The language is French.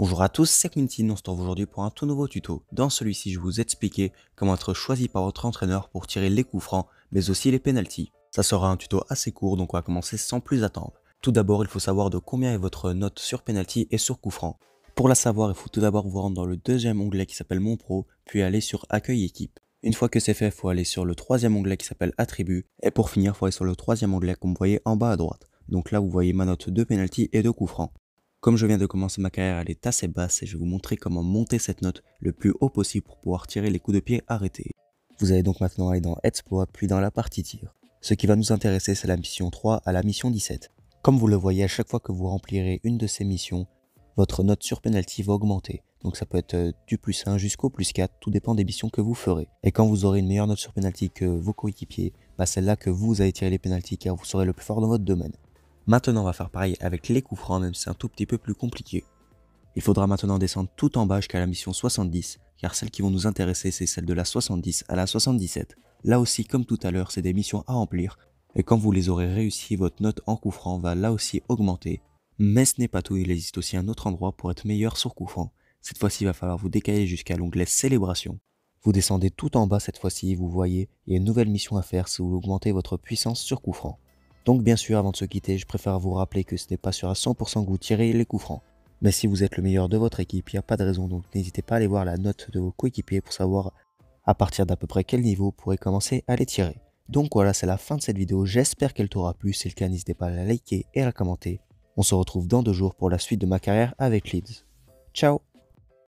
Bonjour à tous, c'est Quintin, on se aujourd'hui pour un tout nouveau tuto. Dans celui-ci, je vais vous expliquer comment être choisi par votre entraîneur pour tirer les coups francs, mais aussi les pénalties. Ça sera un tuto assez court, donc on va commencer sans plus attendre. Tout d'abord, il faut savoir de combien est votre note sur penalty et sur coup franc. Pour la savoir, il faut tout d'abord vous rendre dans le deuxième onglet qui s'appelle Mon Pro, puis aller sur Accueil équipe. Une fois que c'est fait, il faut aller sur le troisième onglet qui s'appelle Attributs, et pour finir, il faut aller sur le troisième onglet comme vous voyez en bas à droite. Donc là, vous voyez ma note de penalty et de coup franc. Comme je viens de commencer ma carrière, elle est assez basse et je vais vous montrer comment monter cette note le plus haut possible pour pouvoir tirer les coups de pied arrêtés. Vous allez donc maintenant aller dans Exploit puis dans la partie tir. Ce qui va nous intéresser c'est la mission 3 à la mission 17. Comme vous le voyez, à chaque fois que vous remplirez une de ces missions, votre note sur penalty va augmenter. Donc ça peut être euh, du plus 1 jusqu'au plus 4, tout dépend des missions que vous ferez. Et quand vous aurez une meilleure note sur pénalty que vos coéquipiers, bah celle là que vous allez tirer les penalties car vous serez le plus fort dans votre domaine. Maintenant, on va faire pareil avec les coups même si c'est un tout petit peu plus compliqué. Il faudra maintenant descendre tout en bas jusqu'à la mission 70, car celles qui vont nous intéresser, c'est celles de la 70 à la 77. Là aussi, comme tout à l'heure, c'est des missions à remplir, et quand vous les aurez réussies, votre note en coup va là aussi augmenter. Mais ce n'est pas tout, il existe aussi un autre endroit pour être meilleur sur coup Cette fois-ci, il va falloir vous décaler jusqu'à l'onglet Célébration. Vous descendez tout en bas cette fois-ci, vous voyez, il y a une nouvelle mission à faire si vous augmentez votre puissance sur coup donc bien sûr, avant de se quitter, je préfère vous rappeler que ce n'est pas sur à 100% que vous tirez les coups francs. Mais si vous êtes le meilleur de votre équipe, il n'y a pas de raison, donc n'hésitez pas à aller voir la note de vos coéquipiers pour savoir à partir d'à peu près quel niveau vous pourrez commencer à les tirer. Donc voilà, c'est la fin de cette vidéo, j'espère qu'elle t'aura plu, si le cas n'hésitez pas à la liker et à la commenter. On se retrouve dans deux jours pour la suite de ma carrière avec Leeds. Ciao